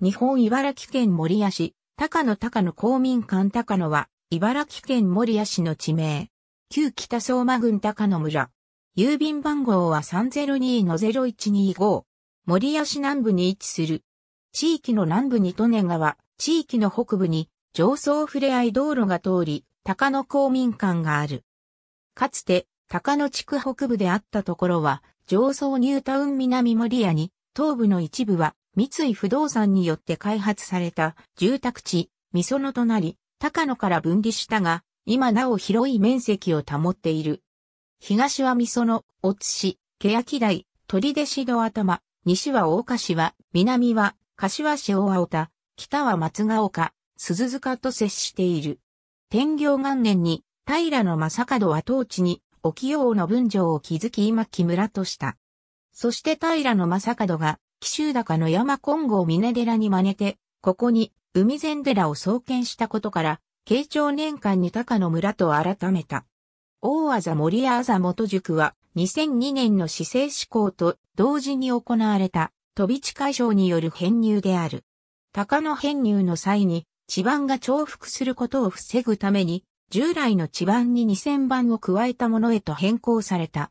日本茨城県守谷市、高野高野公民館高野は、茨城県守谷市の地名。旧北相馬郡高野村。郵便番号は302-0125。守谷市南部に位置する。地域の南部に利根川、地域の北部に上層ふれあい道路が通り、高野公民館がある。かつて、高野地区北部であったところは、上層ニュータウン南守谷に、東部の一部は三井不動産によって開発された住宅地、三園となり、高野から分離したが、今なお広い面積を保っている。東は三園、大津市、欅台、鳥出市の頭、西は大岡市は、南は柏市大青田、北は松ヶ丘、鈴塚と接している。天行元年に、平の正門は当地に、沖王の文章を築き今木村とした。そして平の正門が、紀州高の山金剛峰寺に真似て、ここに海前寺を創建したことから、慶長年間に高野村と改めた。大あざ森あざ元塾は2002年の市政施行と同時に行われた飛び地解消による編入である。高野編入の際に地盤が重複することを防ぐために従来の地盤に2000番を加えたものへと変更された。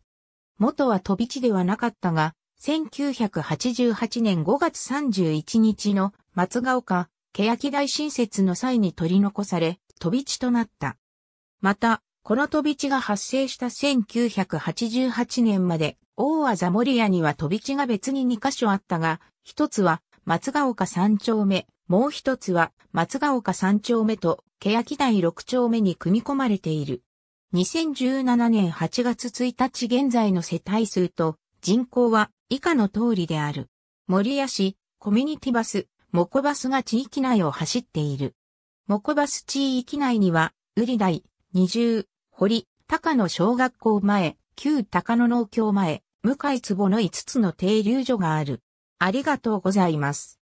元は飛び地ではなかったが、1988年5月31日の松ヶ丘、欅台新設の際に取り残され、飛び地となった。また、この飛び地が発生した1988年まで、大和ザモリアには飛び地が別に2カ所あったが、一つは松ヶ丘三丁目、もう一つは松ヶ丘三丁目と欅台六丁目に組み込まれている。2017年8月1日現在の世帯数と人口は以下の通りである。守谷市、コミュニティバス、モコバスが地域内を走っている。モコバス地域内には、ウリ台、二重、堀、高野小学校前、旧高野農協前、向井坪の5つの停留所がある。ありがとうございます。